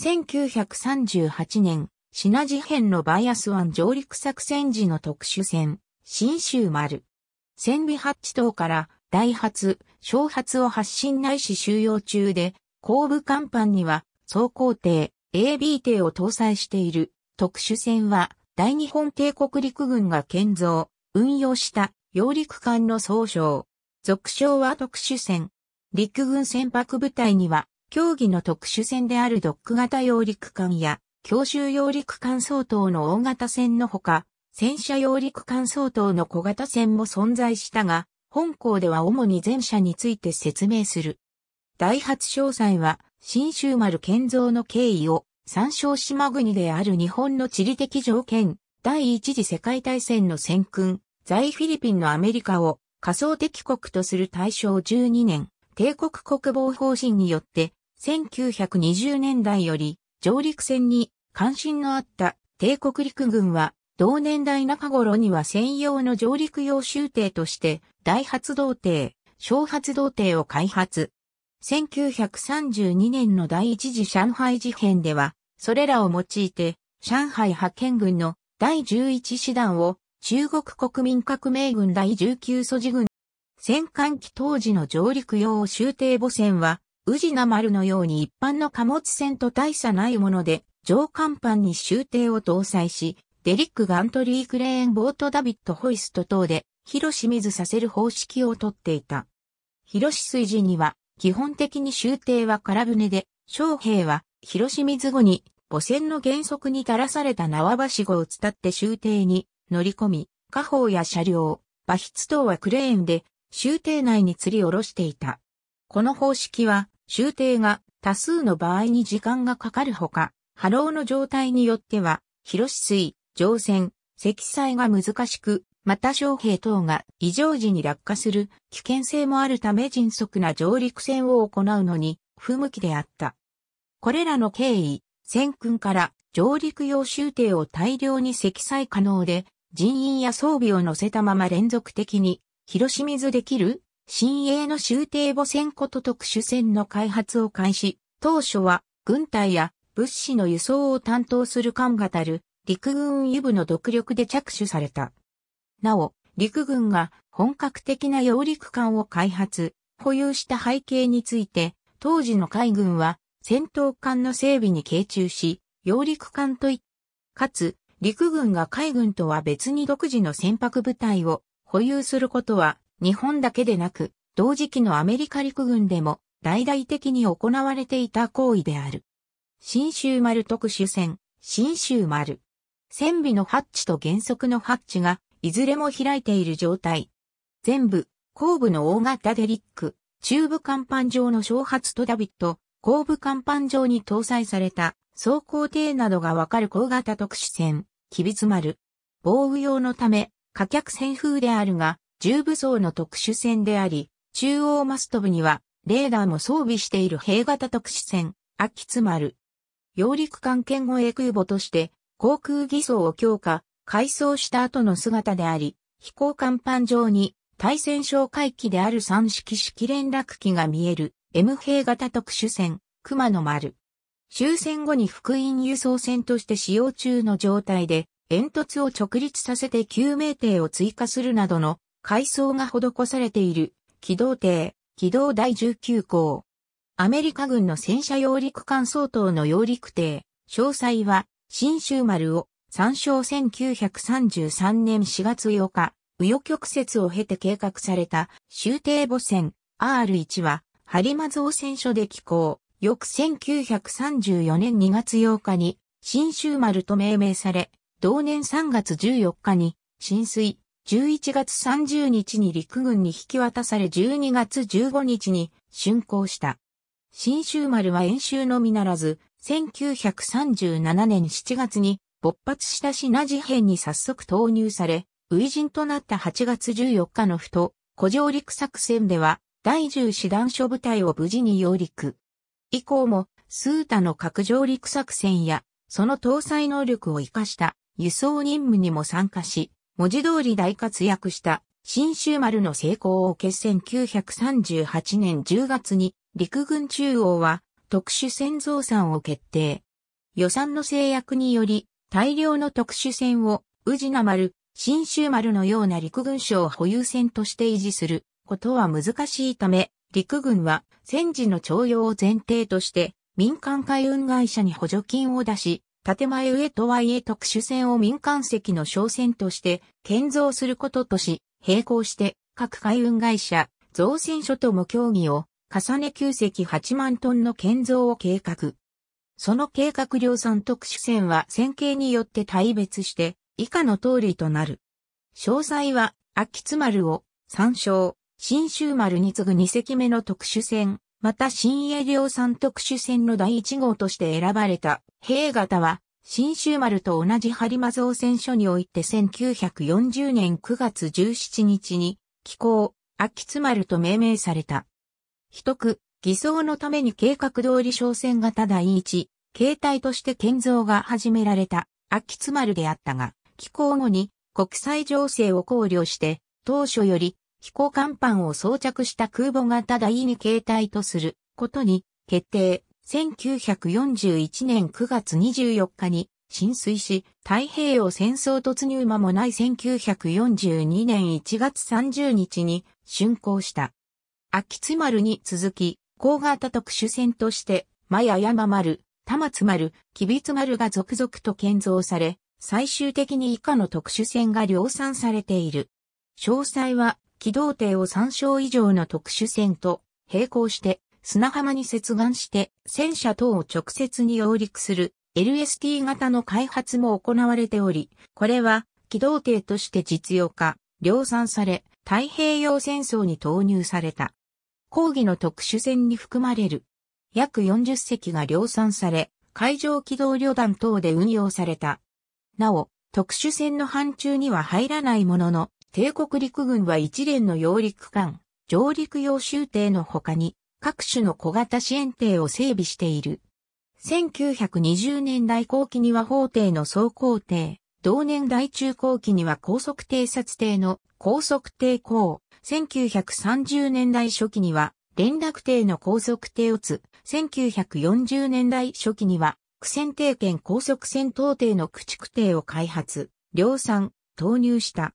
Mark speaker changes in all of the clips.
Speaker 1: 1938年、シナ事変のバイアス湾上陸作戦時の特殊船、新州丸。船尾八地島から大発、小発を発進ないし収容中で、後部甲板には、走行艇、AB 艇を搭載している特殊船は、大日本帝国陸軍が建造、運用した揚陸艦の総称。俗称は特殊船。陸軍船舶部隊には、競技の特殊船であるドック型揚陸艦や、強襲揚陸艦相当の大型船のほか、戦車揚陸艦相当の小型船も存在したが、本校では主に前者について説明する。第八詳細は、新州丸建造の経緯を、参照島国である日本の地理的条件、第一次世界大戦の戦訓、在フィリピンのアメリカを仮想敵国とする大正12年、帝国国防方針によって1920年代より上陸戦に関心のあった帝国陸軍は同年代中頃には専用の上陸用終艇として大発動艇、小発動艇を開発。1932年の第一次上海事変では、それらを用いて、上海派遣軍の第11師団を中国国民革命軍第19素地軍。戦艦機当時の上陸用終艇母船は、宇品丸のように一般の貨物船と大差ないもので、上甲板に終艇を搭載し、デリック・ガントリー・クレーン・ボート・ダビット・ホイスト等で、広清水させる方式をとっていた。広水時には、基本的に終艇は空船で、将兵は、広清水後に、母船の原則に垂らされた縄橋しごを伝って終艇に乗り込み、家宝や車両、馬筆等はクレーンで、終艇内に吊り下ろしていた。この方式は、修訂が多数の場合に時間がかかるほか、波浪の状態によっては、広水、乗船、積載が難しく、また将兵等が異常時に落下する危険性もあるため迅速な上陸戦を行うのに不向きであった。これらの経緯、戦訓から上陸用終艇を大量に積載可能で、人員や装備を乗せたまま連続的に広し水できる新鋭の終艇母船こと特殊船の開発を開始、当初は軍隊や物資の輸送を担当する艦がたる陸軍輸部の独力で着手された。なお、陸軍が本格的な揚陸艦を開発、保有した背景について、当時の海軍は戦闘艦の整備に傾注し、揚陸艦とい、かつ、陸軍が海軍とは別に独自の船舶部隊を保有することは日本だけでなく、同時期のアメリカ陸軍でも大々的に行われていた行為である。新州丸特殊船、新州丸。船尾のハッチと原則のハッチが、いずれも開いている状態。全部、後部の大型デリック、中部甲板上の小発とダビット、後部甲板上に搭載された、走行艇などがわかる高型特殊船、キビツ丸。防具用のため、火客船風であるが、重武装の特殊船であり、中央マスト部にはレーダーも装備している兵型特殊船、秋津丸。揚陸艦兼護衛空母として航空偽装を強化、改装した後の姿であり、飛行甲板上に対戦哨戒機である三式式連絡機が見える M 兵型特殊船、熊野丸。終戦後に福音輸送船として使用中の状態で、煙突を直立させて救命艇を追加するなどの改装が施されている、機動艇、機動第19項。アメリカ軍の戦車揚陸艦相当の揚陸艇、詳細は、新州丸を、参照1933年4月8日、右翼曲折を経て計画された、州艇母船 R1 は、播磨造船所で寄港、翌1934年2月8日に、新州丸と命名され、同年3月14日に、浸水、11月30日に陸軍に引き渡され12月15日に竣工した。新州丸は演習のみならず、1937年7月に勃発した品事変に早速投入され、初陣となった8月14日のふと、古城陸作戦では、第10師団所部隊を無事に揚陸。以降も、スータの各上陸作戦や、その搭載能力を活かした輸送任務にも参加し、文字通り大活躍した新州丸の成功を決戦1938年10月に陸軍中央は特殊船増産を決定。予算の制約により大量の特殊船を宇品丸、新州丸のような陸軍省保有船として維持することは難しいため、陸軍は戦時の徴用を前提として民間海運会社に補助金を出し、建前上とはいえ特殊船を民間席の商船として建造することとし、並行して各海運会社、造船所とも協議を重ね9隻8万トンの建造を計画。その計画量産特殊船は線形によって大別して以下の通りとなる。詳細は、秋津丸を参照、新州丸に次ぐ2隻目の特殊船、また新営量産特殊船の第1号として選ばれた、兵型は、新州丸と同じ播磨造船所において1940年9月17日に、寄港、秋津丸と命名された。秘匿、偽装のために計画通り商船型第一、形態として建造が始められた、秋津丸であったが、寄港後に国際情勢を考慮して、当初より飛行甲板を装着した空母型第2形態とすることに決定。1941年9月24日に浸水し、太平洋戦争突入間もない1942年1月30日に竣工した。秋津丸に続き、高型特殊船として、マヤ山丸、玉津丸、キ備津丸が続々と建造され、最終的に以下の特殊船が量産されている。詳細は機動艇を3章以上の特殊船と並行して砂浜に接岸して戦車等を直接に揚陸する LST 型の開発も行われており、これは機動艇として実用化、量産され、太平洋戦争に投入された。講義の特殊船に含まれる。約40隻が量産され、海上機動旅団等で運用された。なお、特殊船の範疇には入らないものの、帝国陸軍は一連の揚陸艦、上陸用州艇の他に、各種の小型支援艇を整備している。1920年代後期には法艇の総工艇、同年代中後期には高速偵察艇の高速艇高、1930年代初期には連絡艇の高速艇をつ、1940年代初期には苦戦艇兼高速戦闘艇の駆逐艇を開発、量産、投入した。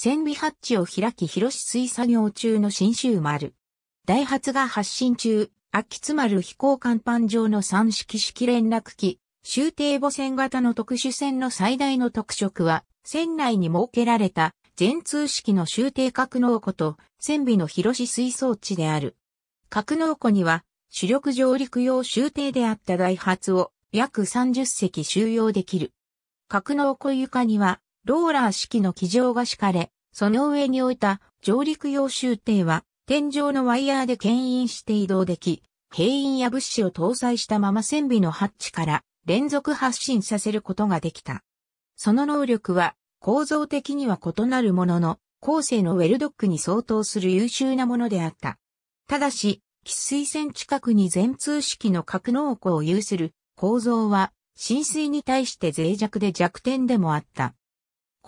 Speaker 1: 船尾ハッチを開き広し水作業中の新州丸。ダイハツが発進中、秋津丸飛行甲板上の三式式連絡機、終艇母船型の特殊船の最大の特色は、船内に設けられた全通式の終艇格納庫と船尾の広し水装置である。格納庫には、主力上陸用終艇であったダイハツを約30隻収容できる。格納庫床にはローラー式の機上が敷かれ、その上に置いた上陸用集艇は、天井のワイヤーで牽引して移動でき、兵員や物資を搭載したまま船尾のハッチから連続発進させることができた。その能力は構造的には異なるものの、後世のウェルドックに相当する優秀なものであった。ただし、喫水船近くに全通式の格納庫を有する構造は、浸水に対して脆弱で弱点でもあった。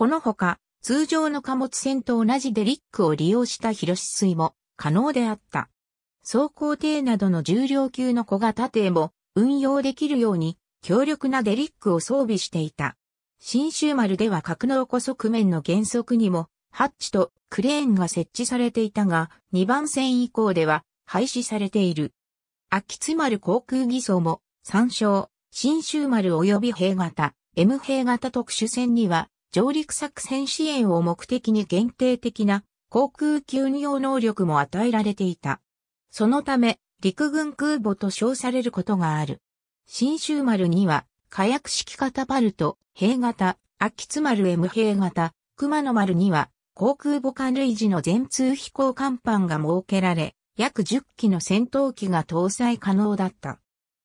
Speaker 1: このほか、通常の貨物船と同じデリックを利用した広し水も可能であった。走行艇などの重量級の小型艇も運用できるように強力なデリックを装備していた。新州丸では格納庫側面の原則にもハッチとクレーンが設置されていたが、2番線以降では廃止されている。秋津丸航空偽装も参照、新州丸及び兵型、M 兵型特殊船には上陸作戦支援を目的に限定的な航空救用能力も与えられていた。そのため、陸軍空母と称されることがある。新州丸には、火薬式型パルト、兵型、秋津丸 M 兵型、熊野丸には、航空母艦類時の全通飛行甲板が設けられ、約10機の戦闘機が搭載可能だった。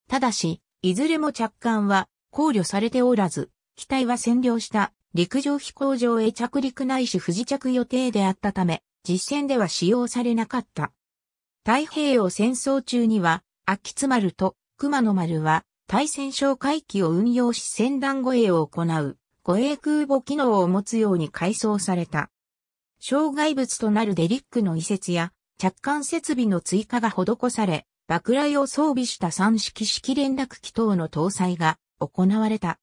Speaker 1: ただし、いずれも着艦は考慮されておらず、機体は占領した陸上飛行場へ着陸ないし不時着予定であったため、実戦では使用されなかった。太平洋戦争中には、秋津丸と熊野丸は、対戦哨戒機を運用し戦団護衛を行う、護衛空母機能を持つように改装された。障害物となるデリックの移設や、着艦設備の追加が施され、爆雷を装備した三式式連絡機等の搭載が行われた。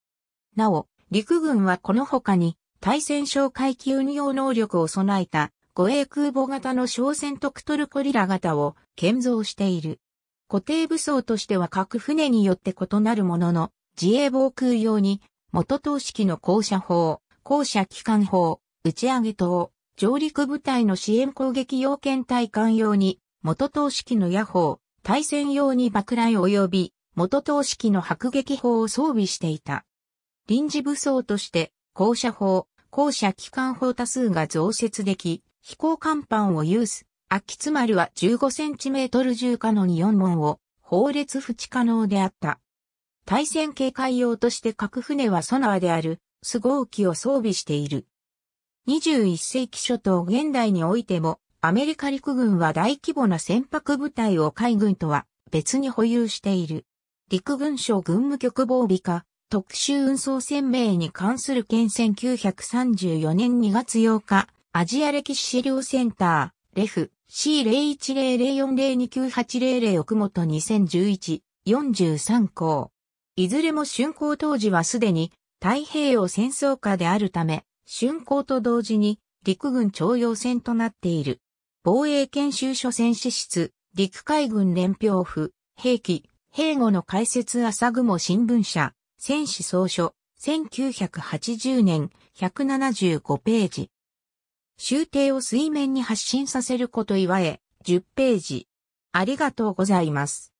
Speaker 1: なお、陸軍はこの他に、対戦哨戒機運用能力を備えた、護衛空母型の小船特トルコリラ型を建造している。固定武装としては各船によって異なるものの、自衛防空用に、元等式の降車砲、降車機関砲、打ち上げ等、上陸部隊の支援攻撃要件対艦用に、元等式の野砲、対戦用に爆雷及び、元等式の迫撃砲を装備していた。臨時武装として、降車砲、降車機関砲多数が増設でき、飛行甲板を有す、秋津丸は15センチメートル重可能に4門を、法列縁可能であった。対戦警戒用として各船はソナーである、スゴー機を装備している。21世紀初頭現代においても、アメリカ陸軍は大規模な船舶部隊を海軍とは別に保有している。陸軍省軍務局防備課、特殊運送船名に関する件1934年2月8日、アジア歴史資料センター、レフ c 0 1 0 0 4 0 2 9 8 0 0奥本2011、43項。いずれも竣工当時はすでに太平洋戦争下であるため、竣工と同時に陸軍徴用船となっている。防衛研修所戦士室、陸海軍連票府、兵器、兵庫の解説朝雲新聞社、戦士総書、1980年、175ページ。終定を水面に発信させることいわえ、10ページ。ありがとうございます。